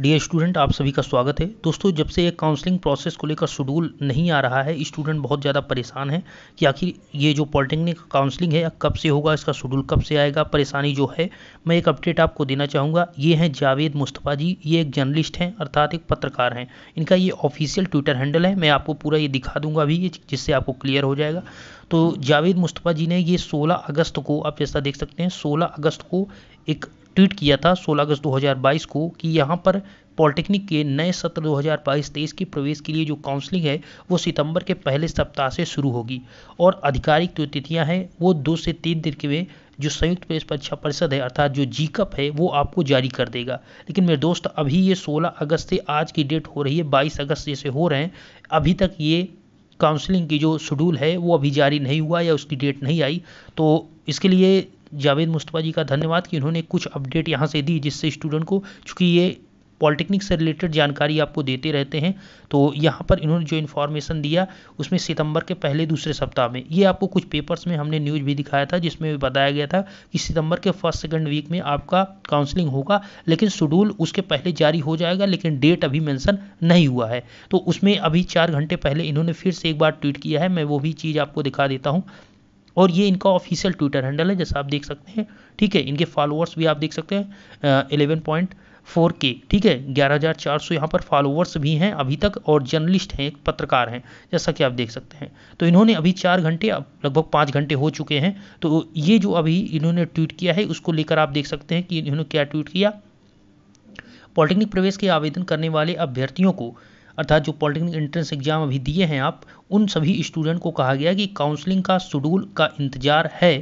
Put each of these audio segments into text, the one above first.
dear student आप सभी का स्वागत है दोस्तों जब से ये काउंसलिंग प्रोसेस को लेकर शेड्यूल नहीं आ रहा है स्टूडेंट बहुत ज़्यादा परेशान है कि आखिर ये जो पॉलिटेक्निक काउंसलिंग है कब से होगा इसका शेड्यूल कब से आएगा परेशानी जो है मैं एक अपडेट आपको देना चाहूँगा ये हैं जावेद मुस्तफ़ा जी ये एक जर्नलिस्ट हैं अर्थात एक पत्रकार हैं इनका ये ऑफिशियल ट्विटर हैंडल है मैं आपको पूरा ये दिखा दूंगा अभी जिससे आपको क्लियर हो जाएगा तो जावेद मुस्तफ़ा जी ने ये सोलह अगस्त को आप जैसा देख सकते हैं सोलह अगस्त को एक ट्वीट किया था 16 अगस्त 2022 को कि यहाँ पर पॉलिटेक्निक के नए सत्र 2022-23 के प्रवेश के लिए जो काउंसलिंग है वो सितंबर के पहले सप्ताह से शुरू होगी और आधिकारिक जो तिथियाँ हैं वो दो से तीन दिन के में जो संयुक्त प्रवेश परीक्षा परिषद है अर्थात जो जी कप है वो आपको जारी कर देगा लेकिन मेरे दोस्त अभी ये 16 अगस्त से आज की डेट हो रही है 22 अगस्त जैसे हो रहे हैं अभी तक ये काउंसलिंग की जो शेड्यूल है वो अभी जारी नहीं हुआ या उसकी डेट नहीं आई तो इसके लिए जावेद मुस्तफ़ा जी का धन्यवाद कि इन्होंने कुछ अपडेट यहाँ से दी जिससे स्टूडेंट को चूँकि ये पॉलिटेक्निक से रिलेटेड जानकारी आपको देते रहते हैं तो यहाँ पर इन्होंने जो इन्फॉर्मेशन दिया उसमें सितंबर के पहले दूसरे सप्ताह में ये आपको कुछ पेपर्स में हमने न्यूज़ भी दिखाया था जिसमें बताया गया था कि सितंबर के फर्स्ट सेकंड वीक में आपका काउंसलिंग होगा लेकिन शेड्यूल उसके पहले जारी हो जाएगा लेकिन डेट अभी मैंसन नहीं हुआ है तो उसमें अभी चार घंटे पहले इन्होंने फिर से एक बार ट्वीट किया है मैं वो भी चीज़ आपको दिखा देता हूँ और ये इनका ऑफिशियल ट्विटर हैंडल है जैसा आप देख सकते हैं ठीक है इनके फॉलोअर्स भी आप देख सकते हैं इलेवन पॉइंट फोर के ठीक है ग्यारह हज़ार चार सौ यहाँ पर फॉलोअर्स भी हैं अभी तक और जर्नलिस्ट हैं एक पत्रकार हैं जैसा कि आप देख सकते हैं तो इन्होंने अभी चार घंटे लगभग पाँच घंटे हो चुके हैं तो ये जो अभी इन्होंने ट्वीट किया है उसको लेकर आप देख सकते हैं कि इन्होंने क्या ट्वीट किया पॉलिटेक्निक प्रवेश के आवेदन करने वाले अभ्यर्थियों को अर्थात जो पॉलिटेक्निक एंट्रेंस एग्जाम अभी दिए हैं आप उन सभी स्टूडेंट को कहा गया कि काउंसलिंग का शेड्यूल का इंतजार है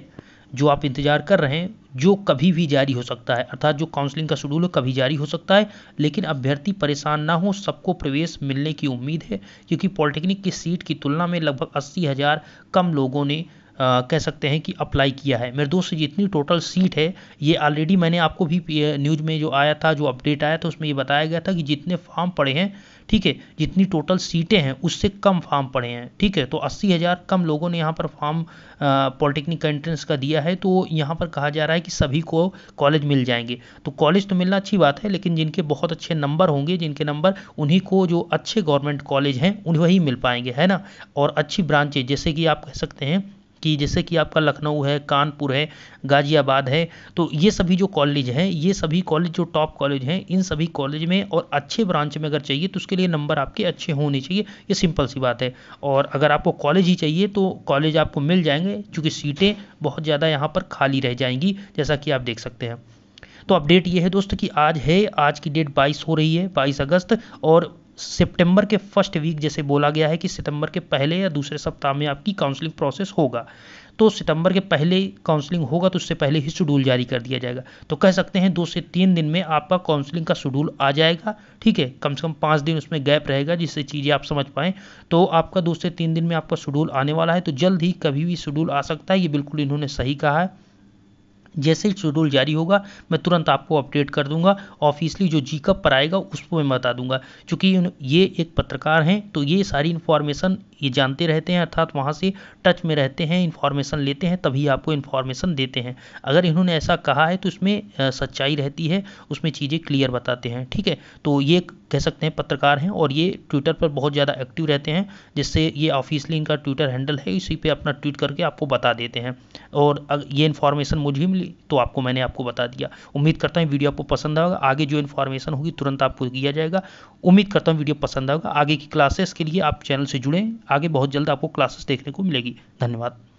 जो आप इंतजार कर रहे हैं जो कभी भी जारी हो सकता है अर्थात जो काउंसलिंग का शेड्यूल कभी जारी हो सकता है लेकिन अभ्यर्थी परेशान ना हो सबको प्रवेश मिलने की उम्मीद है क्योंकि पॉलिटेक्निक की सीट की तुलना में लगभग अस्सी हज़ार कम लोगों ने आ, कह सकते हैं कि अप्लाई किया है मेरे दोस्त जितनी टोटल सीट है ये ऑलरेडी मैंने आपको भी न्यूज़ में जो आया था जो अपडेट आया था उसमें ये बताया गया था कि जितने फॉर्म पड़े हैं ठीक है जितनी टोटल सीटें हैं उससे कम फॉर्म पड़े हैं ठीक है तो अस्सी हज़ार कम लोगों ने यहाँ पर फॉर्म पॉलिटेक्निक का एंट्रेंस का दिया है तो यहाँ पर कहा जा रहा है कि सभी को कॉलेज मिल जाएंगे तो कॉलेज तो मिलना अच्छी बात है लेकिन जिनके बहुत अच्छे नंबर होंगे जिनके नंबर उन्हीं को जो अच्छे गवर्नमेंट कॉलेज हैं उन्हें वही मिल पाएंगे है ना और अच्छी ब्रांचेज जैसे कि आप कह सकते हैं कि जैसे कि आपका लखनऊ है कानपुर है गाज़ियाबाद है तो ये सभी जो कॉलेज हैं ये सभी कॉलेज जो टॉप कॉलेज हैं इन सभी कॉलेज में और अच्छे ब्रांच में अगर चाहिए तो उसके लिए नंबर आपके अच्छे होने चाहिए ये सिंपल सी बात है और अगर आपको कॉलेज ही चाहिए तो कॉलेज आपको मिल जाएंगे चूँकि सीटें बहुत ज़्यादा यहाँ पर खाली रह जाएंगी जैसा कि आप देख सकते हैं तो अपडेट ये है दोस्त कि आज है आज की डेट 22 हो रही है 22 अगस्त और सितंबर के फर्स्ट वीक जैसे बोला गया है कि सितंबर के पहले या दूसरे सप्ताह में आपकी काउंसलिंग प्रोसेस होगा तो सितंबर के पहले काउंसलिंग होगा तो उससे पहले ही शेड्यूल जारी कर दिया जाएगा तो कह सकते हैं दो से तीन दिन में आपका काउंसलिंग का शेड्यूल आ जाएगा ठीक है कम से कम पाँच दिन उसमें गैप रहेगा जिससे चीज़ें आप समझ पाएँ तो आपका दो से तीन दिन में आपका शेड्यूल आने वाला है तो जल्द ही कभी भी शेड्यूल आ सकता है ये बिल्कुल इन्होंने सही कहा है जैसे ही शेड्यूल जारी होगा मैं तुरंत आपको अपडेट कर दूंगा ऑफिसली जो जी कब पर आएगा उसको मैं बता दूंगा चूँकि ये एक पत्रकार हैं तो ये सारी इन्फॉर्मेशन ये जानते रहते हैं अर्थात वहाँ से टच में रहते हैं इन्फॉर्मेशन लेते हैं तभी आपको इन्फॉर्मेशन देते हैं अगर इन्होंने ऐसा कहा है तो उसमें सच्चाई रहती है उसमें चीज़ें क्लियर बताते हैं ठीक है तो ये कह सकते हैं पत्रकार हैं और ये ट्विटर पर बहुत ज़्यादा एक्टिव रहते हैं जिससे ये ऑफिसली इनका ट्विटर हैंडल है इसी पर अपना ट्वीट करके आपको बता देते हैं और ये इन्फॉर्मेशन मुझे ही मिली तो आपको मैंने आपको बता दिया उम्मीद करता हूँ वीडियो आपको पसंद आएगा आगे जो इन्फॉर्मेशन होगी तुरंत आपको दिया जाएगा उम्मीद करता हूँ वीडियो पसंद आएगा आगे की क्लासेस के लिए आप चैनल से जुड़ें आगे बहुत जल्द आपको क्लासेस देखने को मिलेगी धन्यवाद